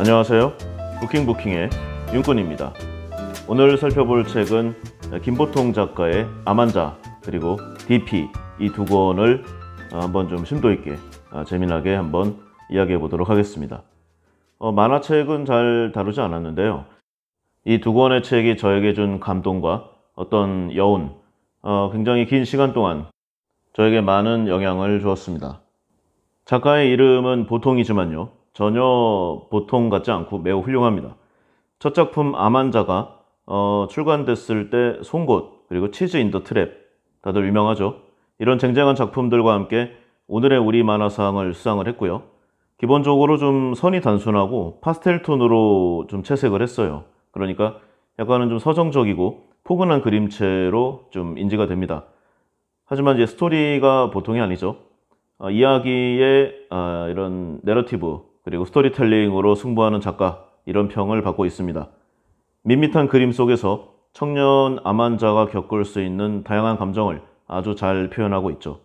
안녕하세요 부킹부킹의 윤권입니다 오늘 살펴볼 책은 김보통 작가의 암환자 그리고 DP 이 두 권을 어, 한번 좀 심도 있게 어, 재미나게 한번 이야기해 보도록 하겠습니다 어, 만화책은 잘 다루지 않았는데요 이 두 권의 책이 저에게 준 감동과 어떤 여운 어, 굉장히 긴 시간 동안 저에게 많은 영향을 주었습니다 작가의 이름은 보통이지만요 전혀 보통 같지 않고 매우 훌륭합니다. 첫 작품 암환자가 어, 출간됐을 때 송곳 그리고 치즈 인더 트랩 다들 유명하죠. 이런 쟁쟁한 작품들과 함께 오늘의 우리 만화상을 수상을 했고요. 기본적으로 좀 선이 단순하고 파스텔 톤으로 좀 채색을 했어요. 그러니까 약간은 좀 서정적이고 포근한 그림체로 좀 인지가 됩니다. 하지만 이제 스토리가 보통이 아니죠. 어, 이야기의 어, 이런 내러티브 그리고 스토리텔링으로 승부하는 작가 이런 평을 받고 있습니다. 밋밋한 그림 속에서 청년 암환자가 겪을 수 있는 다양한 감정을 아주 잘 표현하고 있죠.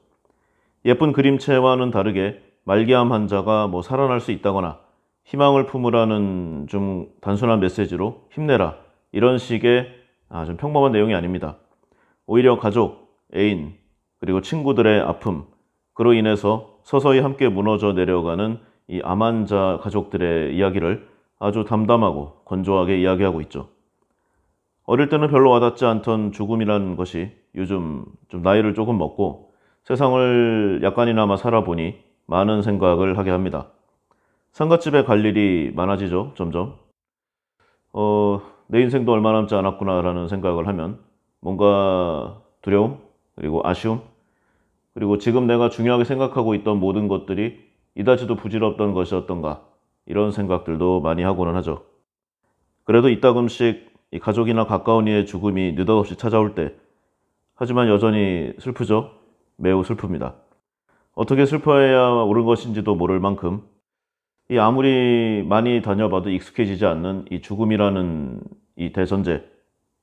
예쁜 그림체와는 다르게 말기암 환자가 뭐 살아날 수 있다거나 희망을 품으라는 좀 단순한 메시지로 힘내라 이런 식의 아, 좀 평범한 내용이 아닙니다. 오히려 가족, 애인, 그리고 친구들의 아픔, 그로 인해서 서서히 함께 무너져 내려가는 이 암환자 가족들의 이야기를 아주 담담하고 건조하게 이야기하고 있죠. 어릴 때는 별로 와닿지 않던 죽음이라는 것이 요즘 좀 나이를 조금 먹고 세상을 약간이나마 살아보니 많은 생각을 하게 합니다. 상가집에 갈 일이 많아지죠, 점점. 어, 내 인생도 얼마 남지 않았구나라는 생각을 하면 뭔가 두려움, 그리고 아쉬움, 그리고 지금 내가 중요하게 생각하고 있던 모든 것들이 이다지도 부질없던 것이었던가 이런 생각들도 많이 하고는 하죠. 그래도 이따금씩 가족이나 가까운 이의 죽음이 느닷없이 찾아올 때 하지만 여전히 슬프죠. 매우 슬픕니다. 어떻게 슬퍼해야 옳은 것인지도 모를 만큼 이 아무리 많이 다녀봐도 익숙해지지 않는 이 죽음이라는 이 대선제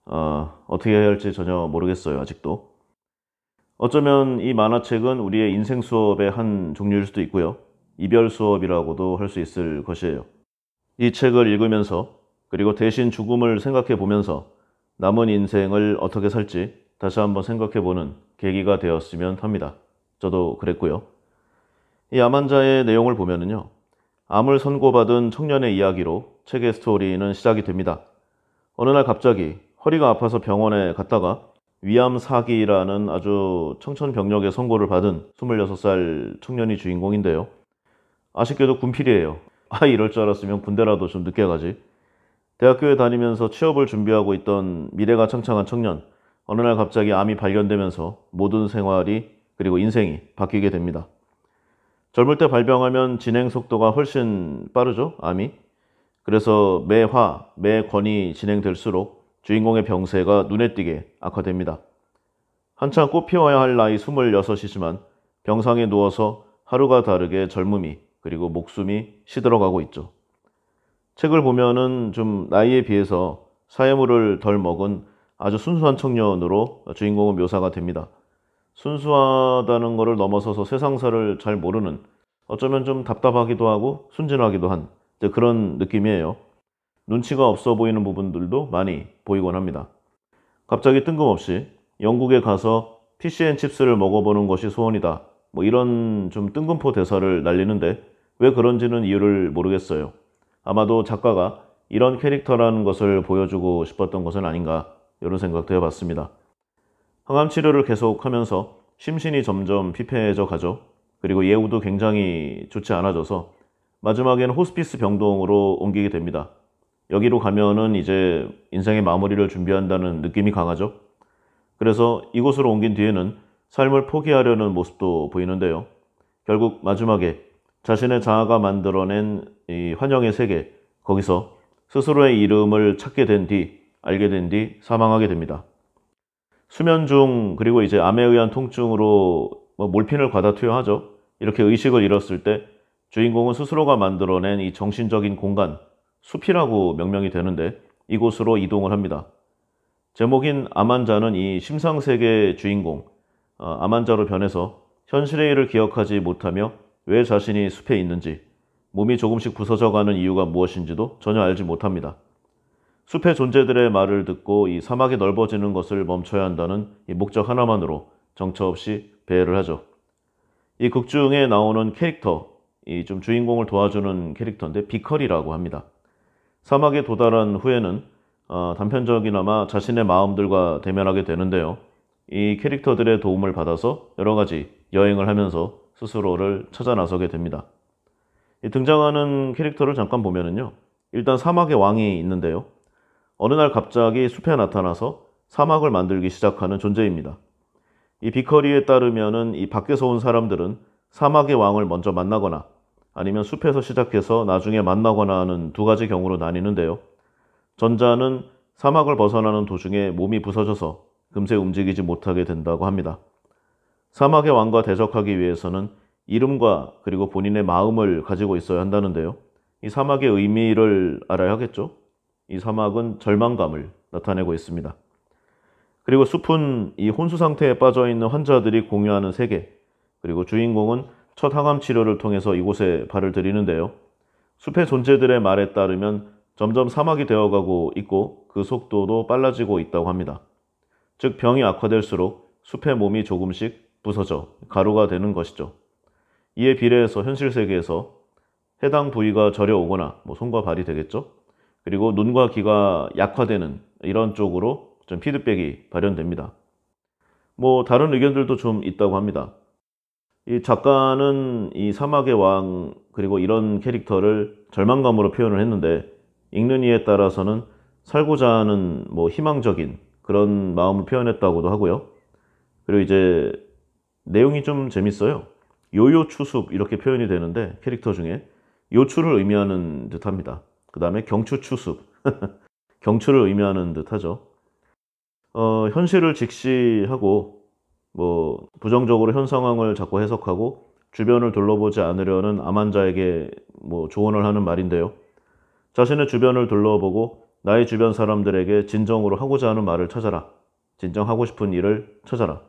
어, 어떻게 해야 할지 전혀 모르겠어요 아직도 어쩌면 이 만화책은 우리의 인생 수업의 한 종류일 수도 있고요 이별 수업이라고도 할 수 있을 것이에요. 이 책을 읽으면서 그리고 대신 죽음을 생각해 보면서 남은 인생을 어떻게 살지 다시 한번 생각해 보는 계기가 되었으면 합니다. 저도 그랬고요. 이 암환자의 내용을 보면요 암을 선고받은 청년의 이야기로 책의 스토리는 시작이 됩니다. 어느 날 갑자기 허리가 아파서 병원에 갔다가 위암 사기라는 아주 청천벽력의 선고를 받은 26살 청년이 주인공인데요. 아쉽게도 군필이에요. 아 이럴 줄 알았으면 군대라도 좀 늦게 가지. 대학교에 다니면서 취업을 준비하고 있던 미래가 창창한 청년. 어느 날 갑자기 암이 발견되면서 모든 생활이 그리고 인생이 바뀌게 됩니다. 젊을 때 발병하면 진행 속도가 훨씬 빠르죠, 암이. 그래서 매 화, 매 권이 진행될수록 주인공의 병세가 눈에 띄게 악화됩니다. 한창 꽃피워야 할 나이 26이지만 병상에 누워서 하루가 다르게 젊음이 그리고 목숨이 시들어가고 있죠. 책을 보면은 좀 나이에 비해서 사회물을 덜 먹은 아주 순수한 청년으로 주인공은 묘사가 됩니다. 순수하다는 것을 넘어서서 세상사를 잘 모르는 어쩌면 좀 답답하기도 하고 순진하기도 한 그런 느낌이에요. 눈치가 없어 보이는 부분들도 많이 보이곤 합니다. 갑자기 뜬금없이 영국에 가서 피시앤칩스를 먹어보는 것이 소원이다. 뭐 이런 좀 뜬금포 대사를 날리는데 왜 그런지는 이유를 모르겠어요. 아마도 작가가 이런 캐릭터라는 것을 보여주고 싶었던 것은 아닌가 이런 생각도 해봤습니다. 항암 치료를 계속하면서 심신이 점점 피폐해져 가죠. 그리고 예우도 굉장히 좋지 않아져서 마지막에는 호스피스 병동으로 옮기게 됩니다. 여기로 가면은 이제 인생의 마무리를 준비한다는 느낌이 강하죠. 그래서 이곳으로 옮긴 뒤에는 삶을 포기하려는 모습도 보이는데요. 결국 마지막에 자신의 자아가 만들어낸 이 환영의 세계, 거기서 스스로의 이름을 찾게 된 뒤, 알게 된 뒤 사망하게 됩니다. 수면 중, 그리고 이제 암에 의한 통증으로 뭐 몰핀을 과다 투여하죠. 이렇게 의식을 잃었을 때 주인공은 스스로가 만들어낸 이 정신적인 공간, 숲이라고 명명이 되는데 이곳으로 이동을 합니다. 제목인 암환자는 이 심상세계의 주인공, 어, 암환자로 변해서 현실의 일을 기억하지 못하며 왜 자신이 숲에 있는지, 몸이 조금씩 부서져가는 이유가 무엇인지도 전혀 알지 못합니다. 숲의 존재들의 말을 듣고 이 사막이 넓어지는 것을 멈춰야 한다는 이 목적 하나만으로 정처 없이 배회를 하죠. 이 극중에 나오는 캐릭터, 이 좀 주인공을 도와주는 캐릭터인데 비컬이라고 합니다. 사막에 도달한 후에는 어, 단편적이나마 자신의 마음들과 대면하게 되는데요. 이 캐릭터들의 도움을 받아서 여러 가지 여행을 하면서 스스로를 찾아 나서게 됩니다. 등장하는 캐릭터를 잠깐 보면요 일단 사막의 왕이 있는데요. 어느 날 갑자기 숲에 나타나서 사막을 만들기 시작하는 존재입니다. 이 비커리에 따르면이 밖에서 온 사람들은 사막의 왕을 먼저 만나거나 아니면 숲에서 시작해서 나중에 만나거나 하는 두 가지 경우로 나뉘는데요. 전자는 사막을 벗어나는 도중에 몸이 부서져서 금세 움직이지 못하게 된다고 합니다. 사막의 왕과 대적하기 위해서는 이름과 그리고 본인의 마음을 가지고 있어야 한다는데요. 이 사막의 의미를 알아야 하겠죠. 이 사막은 절망감을 나타내고 있습니다. 그리고 숲은 이 혼수 상태에 빠져 있는 환자들이 공유하는 세계, 그리고 주인공은 첫 항암 치료를 통해서 이곳에 발을 들이는데요. 숲의 존재들의 말에 따르면 점점 사막이 되어가고 있고 그 속도도 빨라지고 있다고 합니다. 즉 병이 악화될수록 숲의 몸이 조금씩 부서져 가루가 되는 것이죠. 이에 비례해서 현실 세계에서 해당 부위가 저려 오거나 뭐 손과 발이 되겠죠. 그리고 눈과 귀가 약화되는 이런 쪽으로 좀 피드백이 발현됩니다. 뭐 다른 의견들도 좀 있다고 합니다. 이 작가는 이 사막의 왕 그리고 이런 캐릭터를 절망감으로 표현을 했는데 읽는 이에 따라서는 살고자 하는 뭐 희망적인 그런 마음을 표현했다고도 하고요. 그리고 이제 내용이 좀 재밌어요. 요요추숲 이렇게 표현이 되는데 캐릭터 중에 요추를 의미하는 듯합니다. 그 다음에 경추추숲 경추를 의미하는 듯하죠. 어, 현실을 직시하고 뭐 부정적으로 현 상황을 자꾸 해석하고 주변을 둘러보지 않으려는 암환자에게 뭐 조언을 하는 말인데요. 자신의 주변을 둘러보고 나의 주변 사람들에게 진정으로 하고자 하는 말을 찾아라. 진정하고 싶은 일을 찾아라.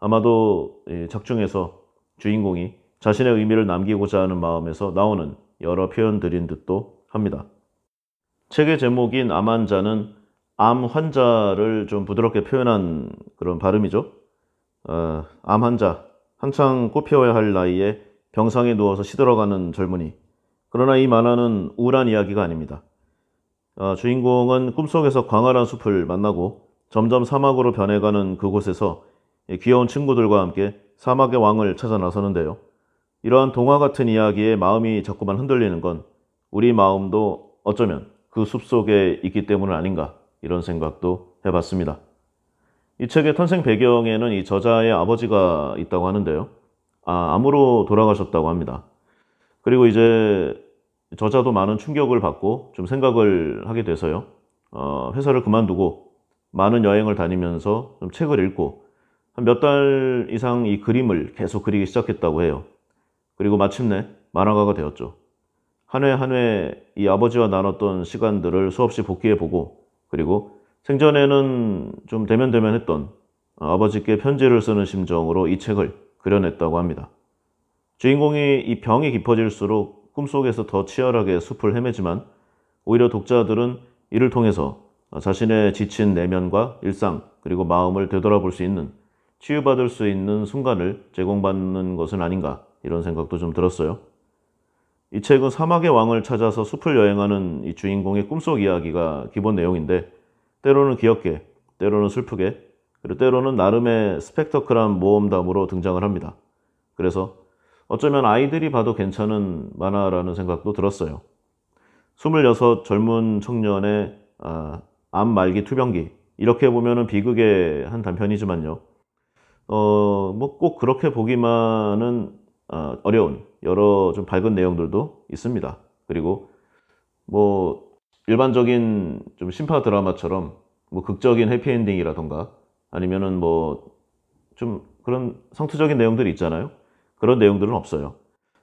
아마도 예, 작중에서 주인공이 자신의 의미를 남기고자 하는 마음에서 나오는 여러 표현들인 듯도 합니다. 책의 제목인 암환자는 암 환자를 좀 부드럽게 표현한 그런 발음이죠. 어, 암 환자, 한창 꽃피워야 할 나이에 병상에 누워서 시들어가는 젊은이. 그러나 이 만화는 우울한 이야기가 아닙니다. 어, 주인공은 꿈속에서 광활한 숲을 만나고 점점 사막으로 변해가는 그곳에서 귀여운 친구들과 함께 사막의 왕을 찾아 나서는데요. 이러한 동화 같은 이야기에 마음이 자꾸만 흔들리는 건 우리 마음도 어쩌면 그 숲속에 있기 때문 은 아닌가 이런 생각도 해봤습니다. 이 책의 탄생 배경에는 이 저자의 아버지가 있다고 하는데요. 아, 암으로 돌아가셨다고 합니다. 그리고 이제 저자도 많은 충격을 받고 좀 생각을 하게 돼서요. 어, 회사를 그만두고 많은 여행을 다니면서 좀 책을 읽고 한몇달 이상 이 그림을 계속 그리기 시작했다고 해요. 그리고 마침내 만화가가 되었죠. 한회한회이 아버지와 나눴던 시간들을 수없이 복귀해보고 그리고 생전에는 좀 대면대면했던 아버지께 편지를 쓰는 심정으로 이 책을 그려냈다고 합니다. 주인공이 이 병이 깊어질수록 꿈속에서 더 치열하게 숲을 헤매지만 오히려 독자들은 이를 통해서 자신의 지친 내면과 일상 그리고 마음을 되돌아볼 수 있는 치유받을 수 있는 순간을 제공받는 것은 아닌가 이런 생각도 좀 들었어요. 이 책은 사막의 왕을 찾아서 숲을 여행하는 이 주인공의 꿈속 이야기가 기본 내용인데 때로는 귀엽게, 때로는 슬프게, 그리고 때로는 나름의 스펙터클한 모험담으로 등장을 합니다. 그래서 어쩌면 아이들이 봐도 괜찮은 만화라는 생각도 들었어요. 26 젊은 청년의 아, 암 말기 투병기 이렇게 보면 비극의 한 단편이지만요. 어, 뭐 꼭 그렇게 보기만은 어, 어려운 여러 좀 밝은 내용들도 있습니다. 그리고 뭐 일반적인 좀 심파 드라마처럼 뭐 극적인 해피엔딩이라던가 아니면은 뭐 좀 그런 상투적인 내용들이 있잖아요. 그런 내용들은 없어요.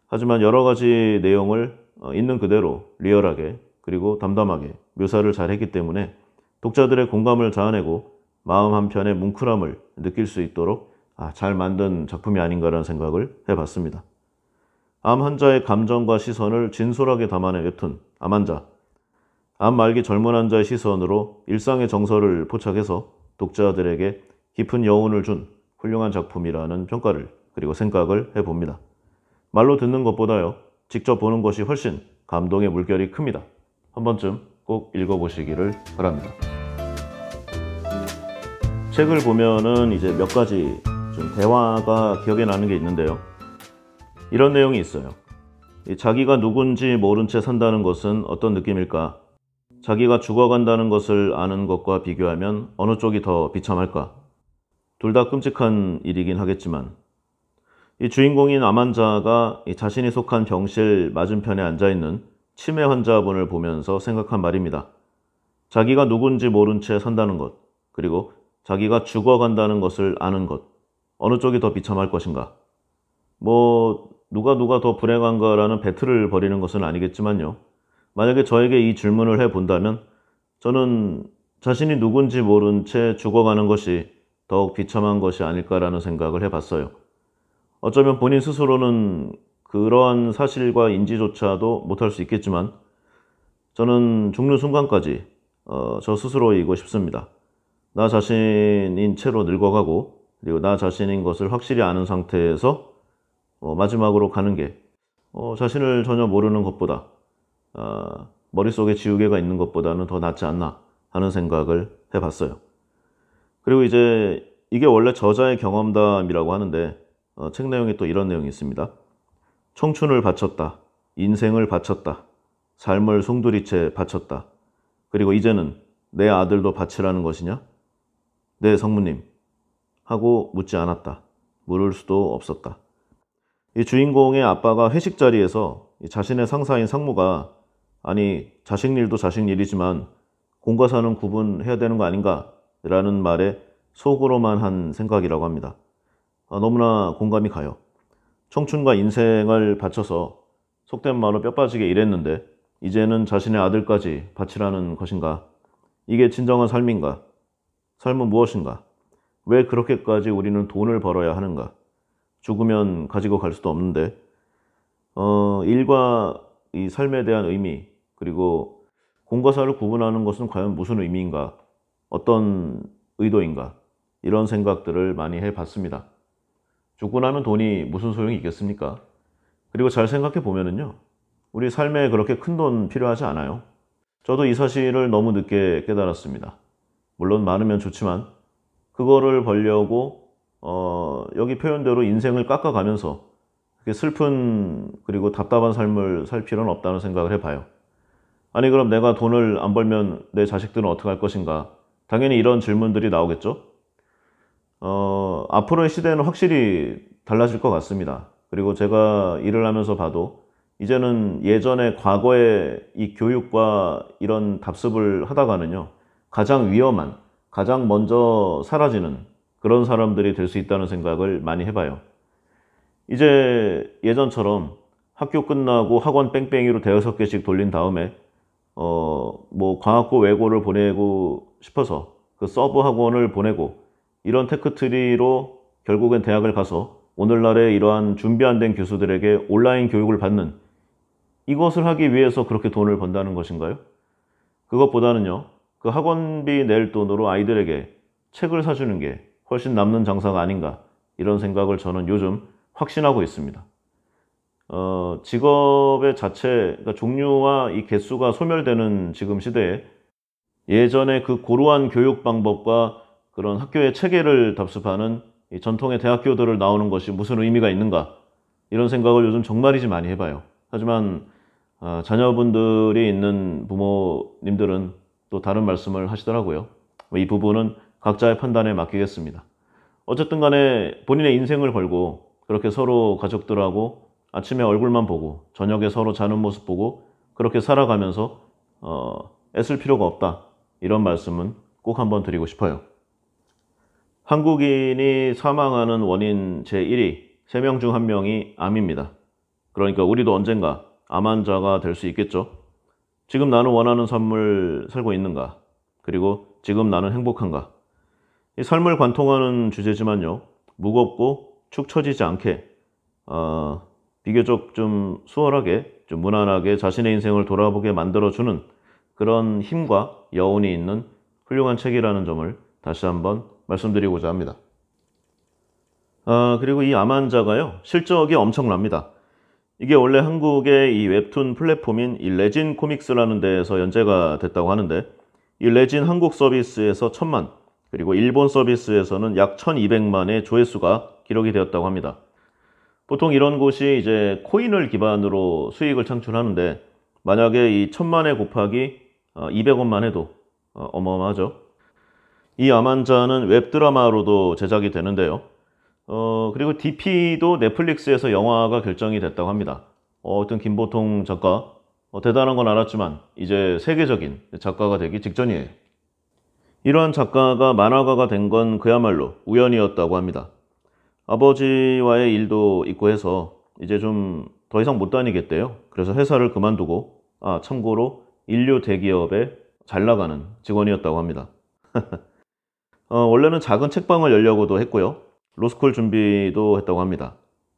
하지만 여러 가지 내용을 어, 있는 그대로 리얼하게 그리고 담담하게 묘사를 잘 했기 때문에 독자들의 공감을 자아내고 마음 한편의 뭉클함을 느낄 수 있도록 아, 잘 만든 작품이 아닌가라는 생각을 해봤습니다. 암 환자의 감정과 시선을 진솔하게 담아낸 웹툰 암환자. 암 말기 젊은 환자의 시선으로 일상의 정서를 포착해서 독자들에게 깊은 여운을 준 훌륭한 작품이라는 평가를 그리고 생각을 해봅니다. 말로 듣는 것보다요 직접 보는 것이 훨씬 감동의 물결이 큽니다. 한 번쯤 꼭 읽어보시기를 바랍니다. 책을 보면은 이제 몇 가지 좀 대화가 기억에 나는 게 있는데요. 이런 내용이 있어요. 자기가 누군지 모른 채 산다는 것은 어떤 느낌일까? 자기가 죽어간다는 것을 아는 것과 비교하면 어느 쪽이 더 비참할까? 둘 다 끔찍한 일이긴 하겠지만 이 주인공인 암환자가 자신이 속한 병실 맞은편에 앉아있는 치매 환자분을 보면서 생각한 말입니다. 자기가 누군지 모른 채 산다는 것, 그리고 자기가 죽어간다는 것을 아는 것, 어느 쪽이 더 비참할 것인가. 뭐 누가 누가 더 불행한가라는 배틀을 벌이는 것은 아니겠지만요. 만약에 저에게 이 질문을 해본다면 저는 자신이 누군지 모른 채 죽어가는 것이 더욱 비참한 것이 아닐까라는 생각을 해봤어요. 어쩌면 본인 스스로는 그러한 사실과 인지조차도 못할 수 있겠지만 저는 죽는 순간까지 어, 저 스스로이고 싶습니다. 나 자신인 채로 늙어가고 그리고 나 자신인 것을 확실히 아는 상태에서 어, 마지막으로 가는 게 어, 자신을 전혀 모르는 것보다 어, 머릿속에 지우개가 있는 것보다는 더 낫지 않나 하는 생각을 해봤어요. 그리고 이제 이게 원래 저자의 경험담이라고 하는데 어, 책 내용이 또 이런 내용이 있습니다. 청춘을 바쳤다. 인생을 바쳤다. 삶을 송두리째 바쳤다. 그리고 이제는 내 아들도 바치라는 것이냐? 네, 성모님. 하고 묻지 않았다. 물을 수도 없었다. 이 주인공의 아빠가 회식 자리에서 자신의 상사인 상무가 아니 자식 일도 자식 일이지만 공과 사는 구분해야 되는 거 아닌가라는 말에 속으로만 한 생각이라고 합니다. 아, 너무나 공감이 가요. 청춘과 인생을 바쳐서 속된 말로 뼈 빠지게 일했는데 이제는 자신의 아들까지 바치라는 것인가? 이게 진정한 삶인가? 삶은 무엇인가? 왜 그렇게까지 우리는 돈을 벌어야 하는가? 죽으면 가지고 갈 수도 없는데, 어, 일과 이 삶에 대한 의미, 그리고 공과 사를 구분하는 것은 과연 무슨 의미인가? 어떤 의도인가? 이런 생각들을 많이 해 봤습니다. 죽고 나면 돈이 무슨 소용이 있겠습니까? 그리고 잘 생각해 보면은요, 우리 삶에 그렇게 큰 돈 필요하지 않아요. 저도 이 사실을 너무 늦게 깨달았습니다. 물론 많으면 좋지만 그거를 벌려고 어, 여기 표현대로 인생을 깎아가면서 그게 슬픈 그리고 답답한 삶을 살 필요는 없다는 생각을 해봐요. 아니 그럼 내가 돈을 안 벌면 내 자식들은 어떻게 할 것인가? 당연히 이런 질문들이 나오겠죠. 어, 앞으로의 시대는 확실히 달라질 것 같습니다. 그리고 제가 일을 하면서 봐도 이제는 예전에 과거에 이 교육과 이런 답습을 하다가는요 가장 위험한 가장 먼저 사라지는 그런 사람들이 될 수 있다는 생각을 많이 해봐요. 이제 예전처럼 학교 끝나고 학원 뺑뺑이로 대여섯 개씩 돌린 다음에 어뭐 광학고 외고를 보내고 싶어서 그 서브 학원을 보내고 이런 테크트리로 결국엔 대학을 가서 오늘날의 이러한 준비 안 된 교수들에게 온라인 교육을 받는 이것을 하기 위해서 그렇게 돈을 번다는 것인가요? 그것보다는요. 그 학원비 낼 돈으로 아이들에게 책을 사주는 게 훨씬 남는 장사가 아닌가 이런 생각을 저는 요즘 확신하고 있습니다. 어, 직업의 자체, 그러니까 종류와 이 개수가 소멸되는 지금 시대에 예전에그 고루한 교육 방법과 그런 학교의 체계를 답습하는 전통의 대학교들을 나오는 것이 무슨 의미가 있는가 이런 생각을 요즘 정말이지 많이 해봐요. 하지만 어, 자녀분들이 있는 부모님들은 또 다른 말씀을 하시더라고요. 이 부분은 각자의 판단에 맡기겠습니다. 어쨌든 간에 본인의 인생을 걸고 그렇게 서로 가족들하고 아침에 얼굴만 보고 저녁에 서로 자는 모습 보고 그렇게 살아가면서 어, 애쓸 필요가 없다. 이런 말씀은 꼭 한번 드리고 싶어요. 한국인이 사망하는 원인 제1위, 3명 중 1명이 암입니다. 그러니까 우리도 언젠가 암환자가 될 수 있겠죠. 지금 나는 원하는 삶을 살고 있는가? 그리고 지금 나는 행복한가? 이 삶을 관통하는 주제지만요. 무겁고 축 처지지 않게 어, 비교적 좀 수월하게 좀 무난하게 자신의 인생을 돌아보게 만들어주는 그런 힘과 여운이 있는 훌륭한 책이라는 점을 다시 한번 말씀드리고자 합니다. 아, 그리고 이암환자가요 실적이 엄청납니다. 이게 원래 한국의 이 웹툰 플랫폼인 이 레진 코믹스라는 데에서 연재가 됐다고 하는데 이 레진 한국 서비스에서 천만 그리고 일본 서비스에서는 약 1200만의 조회수가 기록이 되었다고 합니다. 보통 이런 곳이 이제 코인을 기반으로 수익을 창출하는데 만약에 이 천만에 곱하기 200원만 어, 해도 어, 어마어마하죠. 이 암환자는 웹드라마로도 제작이 되는데요. 어, 그리고 DP도 넷플릭스에서 영화가 결정이 됐다고 합니다. 어, 어떤 김보통 작가, 어, 대단한 건 알았지만 이제 세계적인 작가가 되기 직전이에요. 이러한 작가가 만화가가 된 건 그야말로 우연이었다고 합니다. 아버지와의 일도 있고 해서 이제 좀 더 이상 못 다니겠대요. 그래서 회사를 그만두고, 아, 참고로 인류 대기업에 잘 나가는 직원이었다고 합니다. 어, 원래는 작은 책방을 열려고도 했고요. 로스쿨 준비도 했다고 합니다.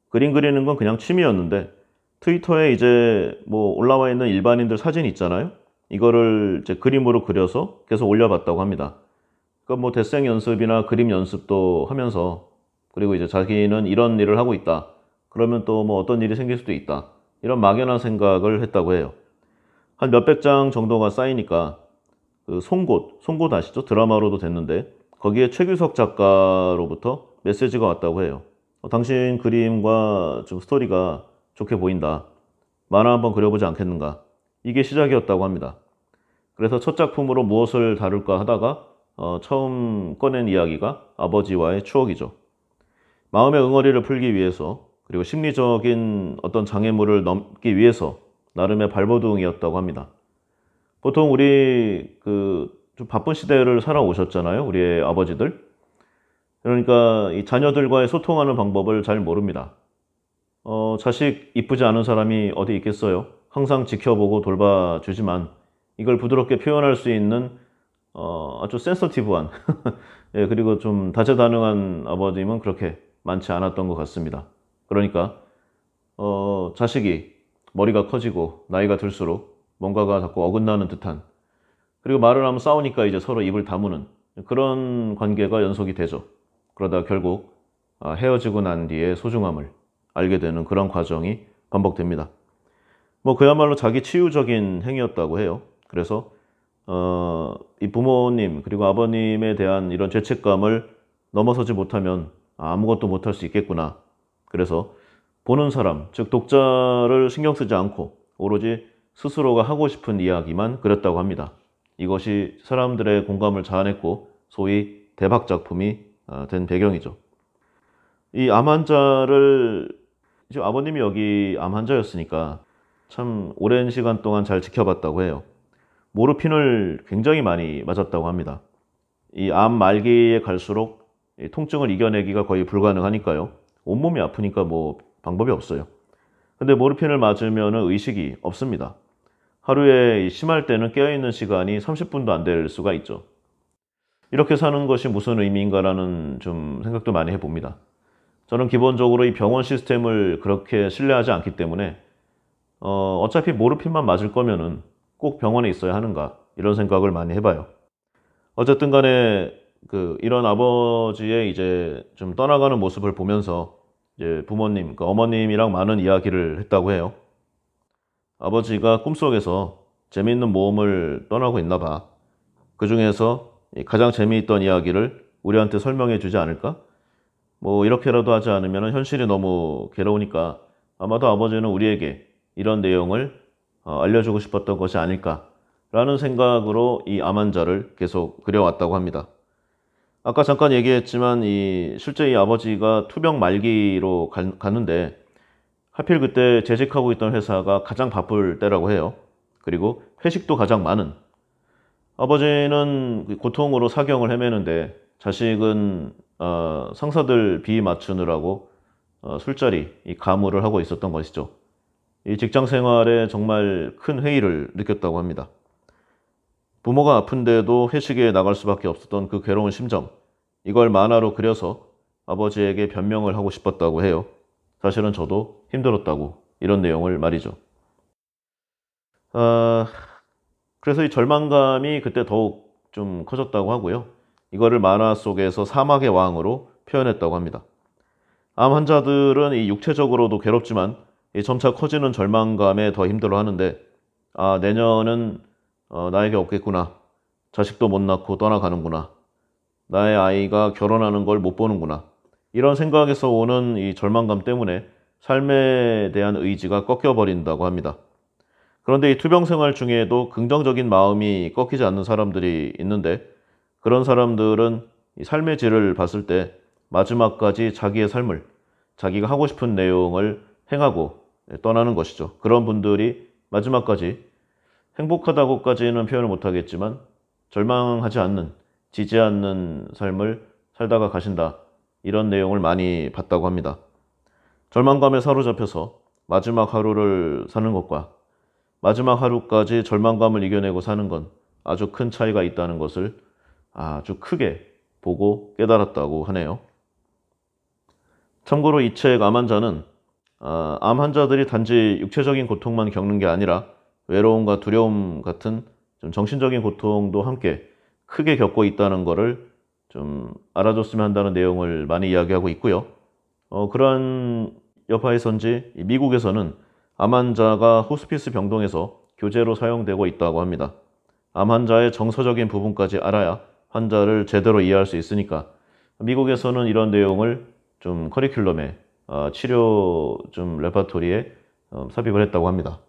그림 그리는 건 그냥 취미였는데 트위터에 이제 뭐 올라와 있는 일반인들 사진 있잖아요. 이거를 이제 그림으로 그려서 계속 올려봤다고 합니다. 그러니까 뭐 대생 연습이나 그림 연습도 하면서 그리고 이제 자기는 이런 일을 하고 있다. 그러면 또 뭐 어떤 일이 생길 수도 있다. 이런 막연한 생각을 했다고 해요. 한 몇백 장 정도가 쌓이니까 그 송곳, 송곳 아시죠? 드라마로도 됐는데 거기에 최규석 작가로부터 메시지가 왔다고 해요. 어, 당신 그림과 좀 스토리가 좋게 보인다. 만화 한번 그려보지 않겠는가? 이게 시작이었다고 합니다. 그래서 첫 작품으로 무엇을 다룰까 하다가 어, 처음 꺼낸 이야기가 아버지와의 추억이죠. 마음의 응어리를 풀기 위해서 그리고 심리적인 어떤 장애물을 넘기 위해서 나름의 발버둥이었다고 합니다. 보통 우리 그 좀 바쁜 시대를 살아오셨잖아요. 우리의 아버지들. 그러니까 이 자녀들과의 소통하는 방법을 잘 모릅니다. 어, 자식 이쁘지 않은 사람이 어디 있겠어요? 항상 지켜보고 돌봐주지만 이걸 부드럽게 표현할 수 있는 어, 아주 센서티브한 예, 그리고 좀 다재다능한 아버님은 그렇게 많지 않았던 것 같습니다. 그러니까 어, 자식이 머리가 커지고 나이가 들수록 뭔가가 자꾸 어긋나는 듯한 그리고 말을 하면 싸우니까 이제 서로 입을 다무는 그런 관계가 연속이 되죠. 그러다 결국 아, 헤어지고 난 뒤에 소중함을 알게 되는 그런 과정이 반복됩니다. 뭐 그야말로 자기 치유적인 행위였다고 해요. 그래서 어, 이 부모님 그리고 아버님에 대한 이런 죄책감을 넘어서지 못하면 아무것도 못할 수 있겠구나. 그래서 보는 사람, 즉 독자를 신경 쓰지 않고 오로지 스스로가 하고 싶은 이야기만 그렸다고 합니다. 이것이 사람들의 공감을 자아냈고 소위 대박 작품이 어, 된 배경이죠. 이 암 환자를 지금 아버님이 여기 암 환자였으니까 참 오랜 시간 동안 잘 지켜봤다고 해요. 모르핀을 굉장히 많이 맞았다고 합니다. 이 암 말기에 갈수록 통증을 이겨내기가 거의 불가능하니까요. 온몸이 아프니까 뭐 방법이 없어요. 근데 모르핀을 맞으면 의식이 없습니다. 하루에 심할 때는 깨어있는 시간이 30분도 안 될 수가 있죠. 이렇게 사는 것이 무슨 의미인가라는 좀 생각도 많이 해봅니다. 저는 기본적으로 이 병원 시스템을 그렇게 신뢰하지 않기 때문에 어, 어차피 모르핀만 맞을 거면꼭 병원에 있어야 하는가 이런 생각을 많이 해봐요. 어쨌든 간에 그 이런 아버지의 이제 좀 떠나가는 모습을 보면서 이제 부모님, 그 어머님이랑 많은 이야기를 했다고 해요. 아버지가 꿈속에서 재미있는 모험을 떠나고 있나 봐. 그 중에서 가장 재미있던 이야기를 우리한테 설명해 주지 않을까? 뭐 이렇게라도 하지 않으면 현실이 너무 괴로우니까 아마도 아버지는 우리에게 이런 내용을 어, 알려주고 싶었던 것이 아닐까라는 생각으로 이 암환자를 계속 그려왔다고 합니다. 아까 잠깐 얘기했지만 이 실제 이 아버지가 투병 말기로 갔는데 하필 그때 재직하고 있던 회사가 가장 바쁠 때라고 해요. 그리고 회식도 가장 많은 아버지는 그 고통으로 사경을 헤매는데 자식은 어, 상사들 비 맞추느라고 어, 술자리, 이 가무를 하고 있었던 것이죠. 이 직장 생활에 정말 큰 회의를 느꼈다고 합니다. 부모가 아픈데도 회식에 나갈 수밖에 없었던 그 괴로운 심정, 이걸 만화로 그려서 아버지에게 변명을 하고 싶었다고 해요. 사실은 저도 힘들었다고 이런 내용을 말이죠. 아, 그래서 이 절망감이 그때 더욱 좀 커졌다고 하고요. 이거를 만화 속에서 사막의 왕으로 표현했다고 합니다. 암 환자들은 이 육체적으로도 괴롭지만 이 점차 커지는 절망감에 더 힘들어하는데 아 내년은 어, 나에게 없겠구나 자식도 못 낳고 떠나가는구나 나의 아이가 결혼하는 걸 못 보는구나 이런 생각에서 오는 이 절망감 때문에 삶에 대한 의지가 꺾여버린다고 합니다. 그런데 이 투병 생활 중에도 긍정적인 마음이 꺾이지 않는 사람들이 있는데 그런 사람들은 삶의 질을 봤을 때 마지막까지 자기의 삶을 자기가 하고 싶은 내용을 행하고 떠나는 것이죠. 그런 분들이 마지막까지 행복하다고까지는 표현을 못하겠지만 절망하지 않는 지지 않는 삶을 살다가 가신다. 이런 내용을 많이 봤다고 합니다. 절망감에 사로잡혀서 마지막 하루를 사는 것과 마지막 하루까지 절망감을 이겨내고 사는 건 아주 큰 차이가 있다는 것을 아주 크게 보고 깨달았다고 하네요. 참고로 이 책 암 환자는 아, 암 환자들이 단지 육체적인 고통만 겪는 게 아니라 외로움과 두려움 같은 좀 정신적인 고통도 함께 크게 겪고 있다는 것을 좀 알아줬으면 한다는 내용을 많이 이야기하고 있고요. 어, 그런 여파에선지 미국에서는 암 환자가 호스피스 병동에서 교재로 사용되고 있다고 합니다. 암 환자의 정서적인 부분까지 알아야 환자를 제대로 이해할 수 있으니까 미국에서는 이런 내용을 좀 커리큘럼에 어, 치료 좀 레파토리에 어, 삽입을 했다고 합니다.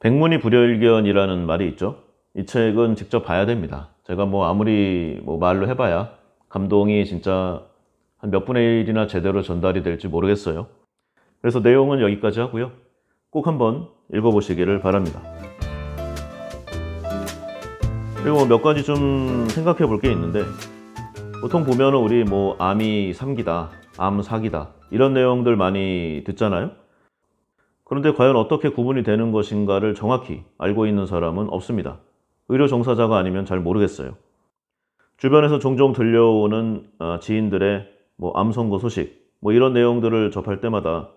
백문이 불여일견이라는 말이 있죠. 이 책은 직접 봐야 됩니다. 제가 뭐 아무리 뭐 말로 해봐야 감동이 진짜 한 몇 분의 일이나 제대로 전달이 될지 모르겠어요. 그래서 내용은 여기까지 하고요. 꼭 한번 읽어보시기를 바랍니다. 그리고 뭐 몇 가지 좀 생각해 볼 게 있는데 보통 보면 우리 뭐 암이 3기다, 암 4기다 이런 내용들 많이 듣잖아요. 그런데 과연 어떻게 구분이 되는 것인가를 정확히 알고 있는 사람은 없습니다. 의료 종사자가 아니면 잘 모르겠어요. 주변에서 종종 들려오는 어, 지인들의 뭐 암선고 소식, 뭐 이런 내용들을 접할 때마다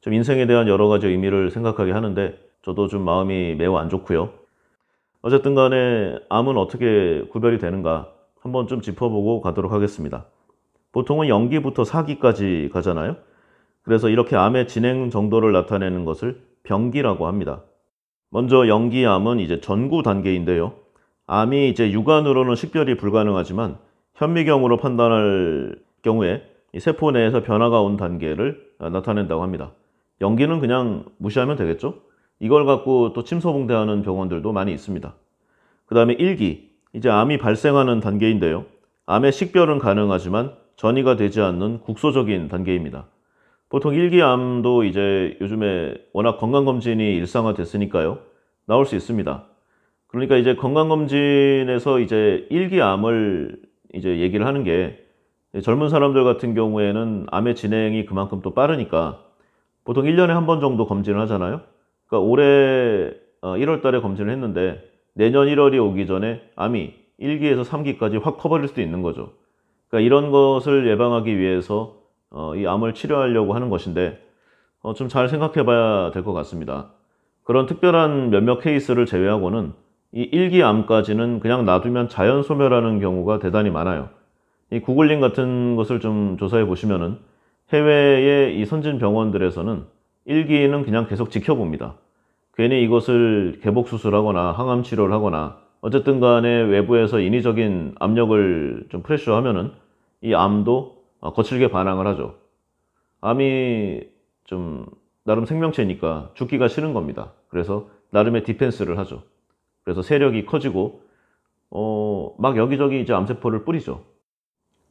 좀 인생에 대한 여러 가지 의미를 생각하게 하는데 저도 좀 마음이 매우 안 좋고요. 어쨌든 간에 암은 어떻게 구별이 되는가 한번 좀 짚어보고 가도록 하겠습니다. 보통은 연기부터사기까지 가잖아요. 그래서 이렇게 암의 진행 정도를 나타내는 것을 병기라고 합니다. 먼저 연기암은 이제 전구 단계인데요. 암이 이제 육안으로는 식별이 불가능하지만 현미경으로 판단할 경우에 세포 내에서 변화가 온 단계를 나타낸다고 합니다. 연기는 그냥 무시하면 되겠죠? 이걸 갖고 또 침소봉대하는 병원들도 많이 있습니다. 그 다음에 1기, 이제 암이 발생하는 단계인데요. 암의 식별은 가능하지만 전이가 되지 않는 국소적인 단계입니다. 보통 1기 암도 이제 요즘에 워낙 건강검진이 일상화됐으니까요. 나올 수 있습니다. 그러니까 이제 건강검진에서 이제 1기 암을 이제 얘기를 하는 게 젊은 사람들 같은 경우에는 암의 진행이 그만큼 또 빠르니까 보통 1년에 한 번 정도 검진을 하잖아요. 그러니까 올해 1월 어, 달에 검진을 했는데 내년 1월이 오기 전에 암이 1기에서 3기까지 확 커버릴 수도 있는 거죠. 그러니까 이런 것을 예방하기 위해서 어, 이 암을 치료하려고 하는 것인데 어, 좀잘 생각해 봐야 될 것 같습니다. 그런 특별한 몇몇 케이스를 제외하고는 이 1기 암까지는 그냥 놔두면 자연 소멸하는 경우가 대단히 많아요. 이 구글링 같은 것을 좀 조사해 보시면은 해외의 이 선진 병원들에서는 일기는 그냥 계속 지켜봅니다. 괜히 이것을 개복 수술하거나 항암 치료를 하거나 어쨌든 간에 외부에서 인위적인 압력을 좀 프레셔 하면은 이 암도 어, 거칠게 반항을 하죠. 암이 좀 나름 생명체니까 죽기가 싫은 겁니다. 그래서 나름의 디펜스를 하죠. 그래서 세력이 커지고 어, 막 여기저기 이제 암세포를 뿌리죠.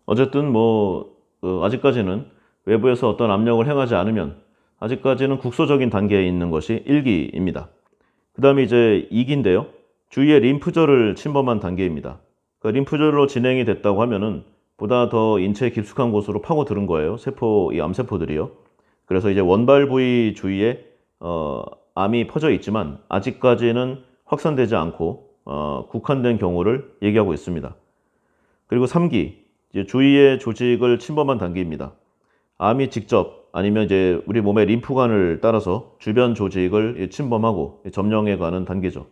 어쨌든 뭐그 어, 아직까지는 외부에서 어떤 압력을 행하지 않으면 아직까지는 국소적인 단계에 있는 것이 1기입니다. 그 다음에 이제 2기인데요. 주위의 림프절을 침범한 단계입니다. 그러니까 림프절로 진행이 됐다고 하면은 보다 더 인체 에 깊숙한 곳으로 파고들은 거예요. 세포, 이 암세포들이요. 그래서 이제 원발 부위 주위에 어, 암이 퍼져 있지만 아직까지는 확산되지 않고 어, 국한된 경우를 얘기하고 있습니다. 그리고 3기, 이제 주위의 조직을 침범한 단계입니다. 암이 직접 아니면 이제 우리 몸의 림프관을 따라서 주변 조직을 침범하고 점령해 가는 단계죠.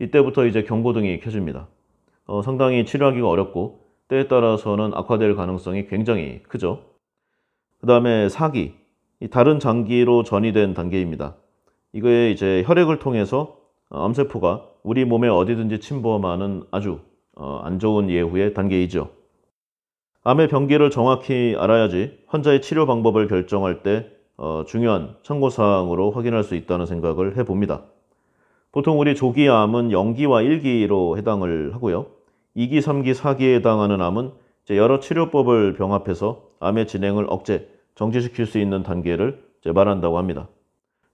이때부터 이제 경고등이 켜집니다. 어, 상당히 치료하기가 어렵고 때에 따라서는 악화될 가능성이 굉장히 크죠. 그 다음에 사기, 다른 장기로 전이된 단계입니다. 이거에 이제 혈액을 통해서 어, 암세포가 우리 몸에 어디든지 침범하는 아주 어, 안 좋은 예후의 단계이죠. 암의 병기를 정확히 알아야지 환자의 치료 방법을 결정할 때 어, 중요한 참고사항으로 확인할 수 있다는 생각을 해봅니다. 보통 우리 조기 암은 0기와 1기로 해당을 하고요. 2기, 3기, 4기에 해당하는 암은 이제 여러 치료법을 병합해서 암의 진행을 억제, 정지시킬 수 있는 단계를 말한다고 합니다.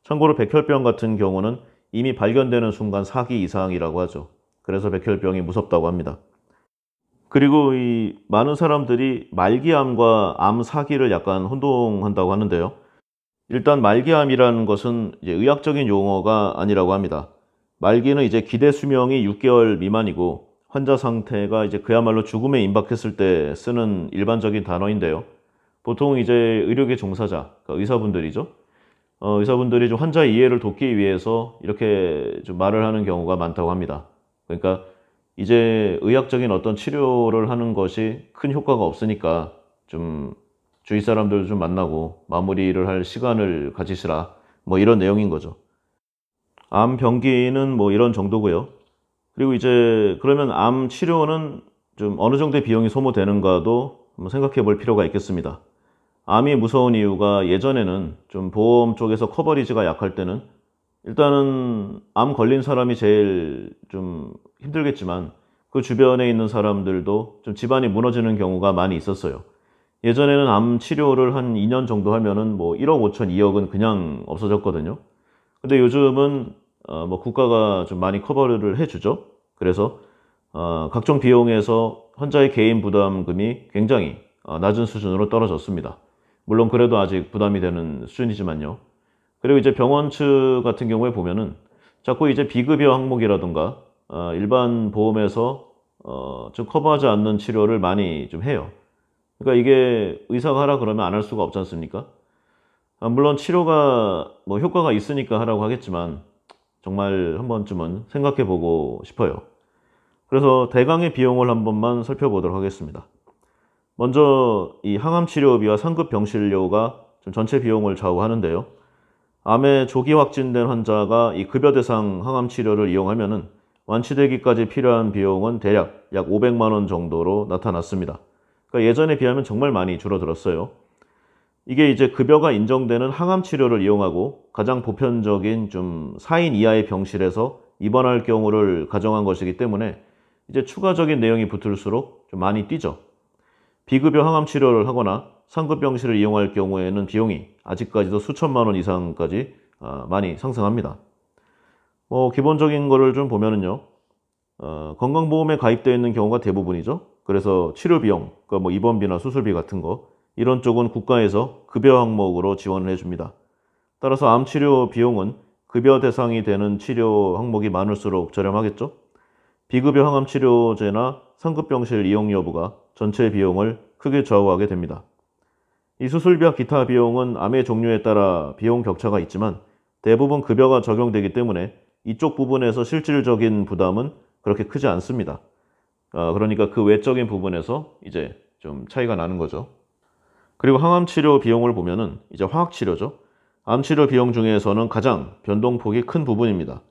참고로 백혈병 같은 경우는 이미 발견되는 순간 4기 이상이라고 하죠. 그래서 백혈병이 무섭다고 합니다. 그리고 이 많은 사람들이 말기암과 암 사기를 약간 혼동한다고 하는데요. 일단 말기암이라는 것은 의학적인 용어가 아니라고 합니다. 말기는 이제 기대 수명이 6개월 미만이고 환자 상태가 이제 그야말로 죽음에 임박했을 때 쓰는 일반적인 단어인데요. 보통 이제 의료계 종사자, 그러니까 의사분들이죠. 어, 의사분들이 좀 환자 이해를 돕기 위해서 이렇게 좀 말을 하는 경우가 많다고 합니다. 그러니까 이제 의학적인 어떤 치료를 하는 것이 큰 효과가 없으니까 좀 주위 사람들도 좀 만나고 마무리를 할 시간을 가지시라 뭐 이런 내용인 거죠. 암 병기는 뭐 이런 정도고요. 그리고 이제 그러면 암 치료는 좀 어느 정도의 비용이 소모되는가도 한번 생각해 볼 필요가 있겠습니다. 암이 무서운 이유가 예전에는 좀 보험 쪽에서 커버리지가 약할 때는 일단은 암 걸린 사람이 제일 좀 힘들겠지만 그 주변에 있는 사람들도 좀 집안이 무너지는 경우가 많이 있었어요. 예전에는 암 치료를 한 2년 정도 하면은 뭐 1억 5천 2억은 그냥 없어졌거든요. 근데 요즘은 어뭐 국가가 좀 많이 커버를 해주죠. 그래서 어 각종 비용에서 환자의 개인 부담금이 굉장히 어, 낮은 수준으로 떨어졌습니다. 물론 그래도 아직 부담이 되는 수준이지만요. 그리고 이제 병원 측 같은 경우에 보면은 자꾸 이제 비급여 항목이라든가 어, 일반 보험에서 어, 좀 커버하지 않는 치료를 많이 좀 해요. 그러니까 이게 의사가 하라 그러면 안 할 수가 없지 않습니까? 아, 물론 치료가 뭐 효과가 있으니까 하라고 하겠지만 정말 한 번쯤은 생각해 보고 싶어요. 그래서 대강의 비용을 한 번만 살펴보도록 하겠습니다. 먼저 이 항암 치료비와 상급 병실료가 전체 비용을 좌우하는데요. 암에 조기 확진된 환자가 이 급여 대상 항암 치료를 이용하면은 완치되기까지 필요한 비용은 대략 약 500만 원 정도로 나타났습니다. 그러니까 예전에 비하면 정말 많이 줄어들었어요. 이게 이제 급여가 인정되는 항암 치료를 이용하고 가장 보편적인 좀 4인 이하의 병실에서 입원할 경우를 가정한 것이기 때문에 이제 추가적인 내용이 붙을수록 좀 많이 뛰죠. 비급여 항암 치료를 하거나 상급병실을 이용할 경우에는 비용이 아직까지도 수천만 원 이상까지 아, 많이 상승합니다. 뭐 기본적인 거를 좀 보면은요. 어, 건강보험에 가입되어 있는 경우가 대부분이죠. 그래서 치료 비용, 그러니까 뭐 입원비나 수술비 같은 거 이런 쪽은 국가에서 급여 항목으로 지원을 해줍니다. 따라서 암 치료 비용은 급여 대상이 되는 치료 항목이 많을수록 저렴하겠죠. 비급여 항암 치료제나 상급병실 이용 여부가 전체 비용을 크게 좌우하게 됩니다. 이 수술비와 기타 비용은 암의 종류에 따라 비용 격차가 있지만 대부분 급여가 적용되기 때문에 이쪽 부분에서 실질적인 부담은 그렇게 크지 않습니다. 어, 그러니까 그 외적인 부분에서 이제 좀 차이가 나는 거죠. 그리고 항암 치료 비용을 보면은 이제 화학 치료죠. 암 치료 비용 중에서는 가장 변동폭이 큰 부분입니다.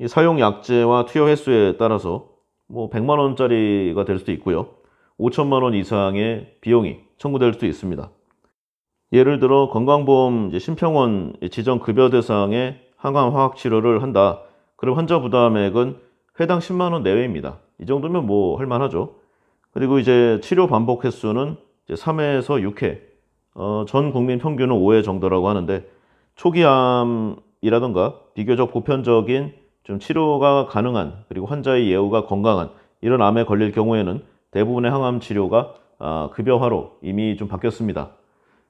이 사용 약제와 투여 횟수에 따라서 뭐 100만 원짜리가 될 수도 있고요. 5천만 원 이상의 비용이 청구될 수도 있습니다. 예를 들어 건강보험 심평원 지정 급여 대상에 항암 화학 치료를 한다. 그럼 환자 부담액은 회당 10만 원 내외입니다. 이 정도면 뭐 할만하죠. 그리고 이제 치료 반복 횟수는 이제 3회에서 6회, 어, 전 국민 평균은 5회 정도라고 하는데 초기암이라든가 비교적 보편적인 좀 치료가 가능한 그리고 환자의 예후가 건강한 이런 암에 걸릴 경우에는 대부분의 항암 치료가 아, 급여화로 이미 좀 바뀌었습니다.